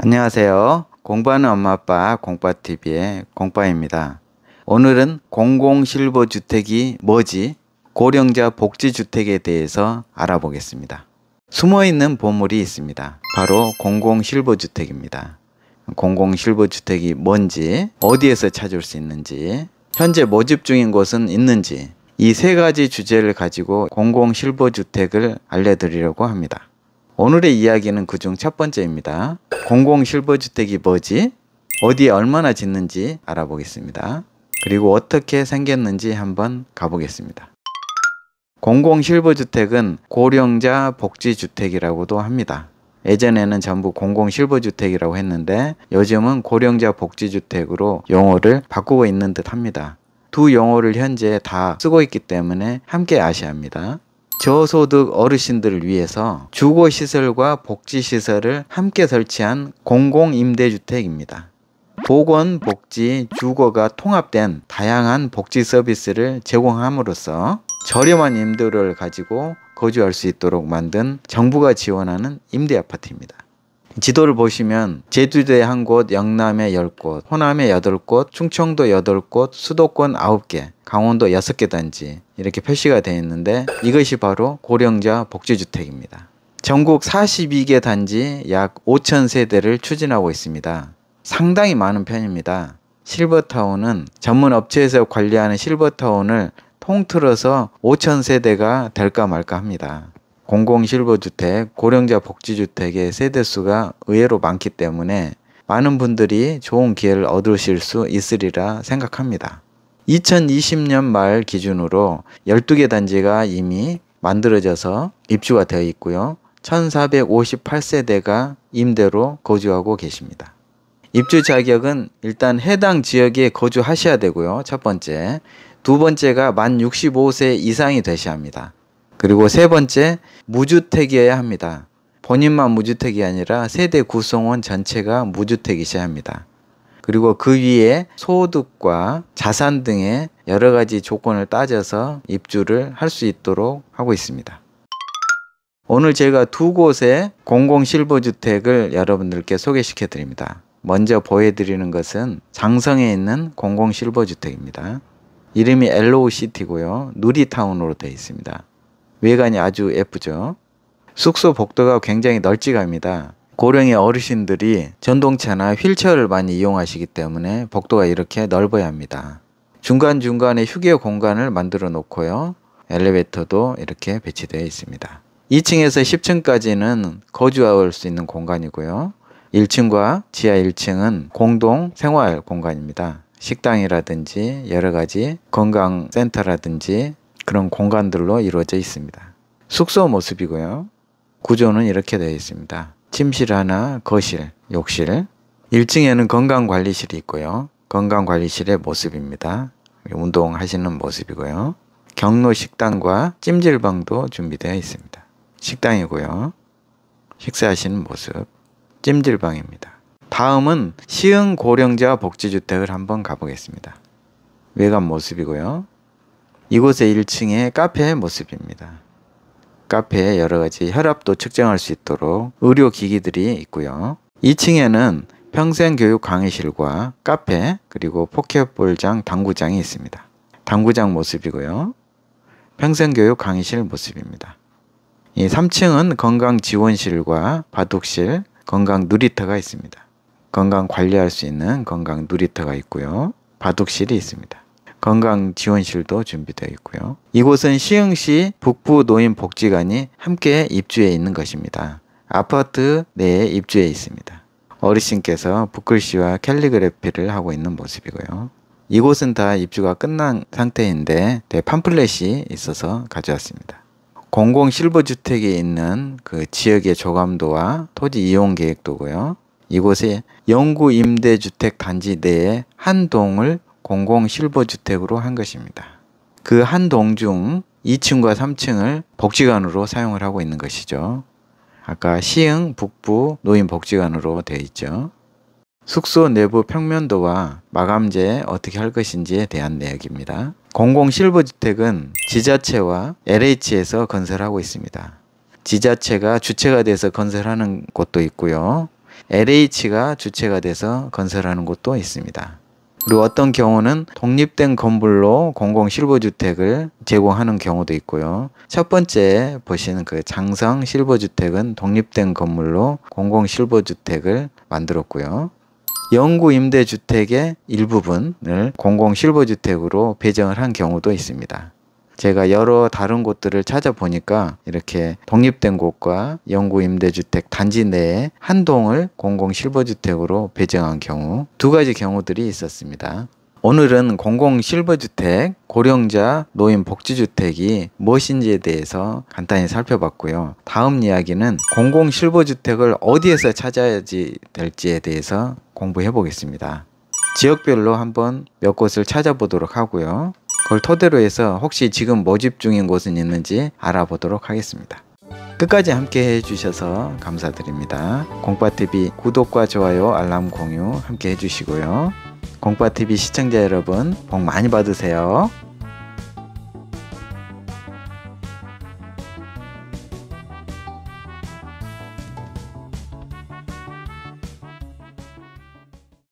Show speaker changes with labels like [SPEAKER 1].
[SPEAKER 1] 안녕하세요. 공부하는 엄마 아빠 공빠TV의 공빠입니다. 오늘은 공공실버주택이 뭐지? 고령자 복지주택에 대해서 알아보겠습니다. 숨어있는 보물이 있습니다. 바로 공공실버주택입니다. 공공실버주택이 뭔지, 어디에서 찾을 수 있는지, 현재 모집 중인 곳은 있는지 이 세 가지 주제를 가지고 공공실버주택을 알려드리려고 합니다. 오늘의 이야기는 그 중 첫 번째입니다. 공공 실버주택이 뭐지? 어디에 얼마나 짓는지 알아보겠습니다. 그리고 어떻게 생겼는지 한번 가보겠습니다. 공공 실버주택은 고령자 복지주택이라고도 합니다. 예전에는 전부 공공 실버주택이라고 했는데 요즘은 고령자 복지주택으로 용어를 바꾸고 있는 듯 합니다. 두 용어를 현재 다 쓰고 있기 때문에 함께 아셔야 합니다. 저소득 어르신들을 위해서 주거시설과 복지시설을 함께 설치한 공공임대주택입니다. 보건, 복지, 주거가 통합된 다양한 복지 서비스를 제공함으로써 저렴한 임대료를 가지고 거주할 수 있도록 만든 정부가 지원하는 임대 아파트입니다. 지도를 보시면 제주도에 한 곳, 영남에 열곳 호남에 여덟 곳 충청도 여덟 곳 수도권 아홉 개 강원도 여섯 개 단지 이렇게 표시가 되어 있는데 이것이 바로 고령자 복지주택입니다. 전국 42개 단지 약 5천 세대를 추진하고 있습니다. 상당히 많은 편입니다. 실버타운은 전문 업체에서 관리하는 실버타운을 통틀어서 5천 세대가 될까 말까 합니다. 공공실버주택, 고령자 복지주택의 세대수가 의외로 많기 때문에 많은 분들이 좋은 기회를 얻으실 수 있으리라 생각합니다. 2020년 말 기준으로 12개 단지가 이미 만들어져서 입주가 되어 있고요. 1458세대가 임대로 거주하고 계십니다. 입주 자격은 일단 해당 지역에 거주하셔야 되고요. 첫 번째. 두 번째가 만 65세 이상이 되셔야 합니다. 그리고 세 번째, 무주택이어야 합니다. 본인만 무주택이 아니라 세대 구성원 전체가 무주택이셔야 합니다. 그리고 그 위에 소득과 자산 등의 여러 가지 조건을 따져서 입주를 할 수 있도록 하고 있습니다. 오늘 제가 두 곳의 공공 실버주택을 여러분들께 소개시켜 드립니다. 먼저 보여드리는 것은 장성에 있는 공공 실버주택입니다. 이름이 엘로우 시티고요. 누리타운으로 되어 있습니다. 외관이 아주 예쁘죠. 숙소 복도가 굉장히 널찍합니다. 고령의 어르신들이 전동차나 휠체어를 많이 이용하시기 때문에 복도가 이렇게 넓어야 합니다. 중간중간에 휴게 공간을 만들어 놓고요. 엘리베이터도 이렇게 배치되어 있습니다. 2층에서 10층까지는 거주할 수 있는 공간이고요. 1층과 지하 1층은 공동 생활 공간입니다. 식당이라든지 여러 가지 건강센터라든지 그런 공간들로 이루어져 있습니다. 숙소 모습이고요. 구조는 이렇게 되어 있습니다. 침실 하나, 거실, 욕실. 1층에는 건강관리실이 있고요. 건강관리실의 모습입니다. 운동하시는 모습이고요. 경로 식당과 찜질방도 준비되어 있습니다. 식당이고요. 식사하시는 모습, 찜질방입니다. 다음은 시흥 고령자 복지주택을 한번 가보겠습니다. 외관 모습이고요. 이곳의 1층에 카페의 모습입니다. 카페에 여러 가지 혈압도 측정할 수 있도록 의료 기기들이 있고요. 2층에는 평생교육 강의실과 카페 그리고 포켓볼장 당구장이 있습니다. 당구장 모습이고요. 평생교육 강의실 모습입니다. 이 3층은 건강지원실과 바둑실, 건강 누리터가 있습니다. 건강 관리할 수 있는 건강 누리터가 있고요. 바둑실이 있습니다. 건강지원실도 준비되어 있고요. 이곳은 시흥시 북부노인복지관이 함께 입주해 있는 것입니다. 아파트 내에 입주해 있습니다. 어르신께서 붓글씨와 캘리그래피를 하고 있는 모습이고요. 이곳은 다 입주가 끝난 상태인데 네, 팜플렛이 있어서 가져왔습니다. 공공 실버주택이 있는 그 지역의 조감도와 토지 이용 계획도고요. 이곳에 영구 임대주택 단지 내에 한 동을 공공 실버주택으로 한 것입니다. 그 한 동 중 2층과 3층을 복지관으로 사용을 하고 있는 것이죠. 아까 시흥 북부 노인 복지관으로 되어 있죠. 숙소 내부 평면도와 마감제 어떻게 할 것인지에 대한 내역입니다. 공공 실버주택은 지자체와 LH에서 건설하고 있습니다. 지자체가 주체가 돼서 건설하는 곳도 있고요. LH가 주체가 돼서 건설하는 곳도 있습니다. 그리고 어떤 경우는 독립된 건물로 공공 실버주택을 제공하는 경우도 있고요. 첫 번째 보시는 그 장성 실버주택은 독립된 건물로 공공 실버주택을 만들었고요. 영구 임대주택의 일부분을 공공 실버주택으로 배정을 한 경우도 있습니다. 제가 여러 다른 곳들을 찾아보니까 이렇게 독립된 곳과 영구 임대주택 단지 내에 한 동을 공공 실버주택으로 배정한 경우 두 가지 경우들이 있었습니다. 오늘은 공공 실버주택, 고령자, 노인 복지주택이 무엇인지에 대해서 간단히 살펴봤고요. 다음 이야기는 공공 실버주택을 어디에서 찾아야지 될지에 대해서 공부해 보겠습니다. 지역별로 한번 몇 곳을 찾아보도록 하고요. 그걸 토대로 해서 혹시 지금 모집 뭐 중인 곳은 있는지 알아보도록 하겠습니다. 끝까지 함께 해주셔서 감사드립니다. 공파TV 구독과 좋아요, 알람 공유 함께 해주시고요. 공파TV 시청자 여러분, 복 많이 받으세요.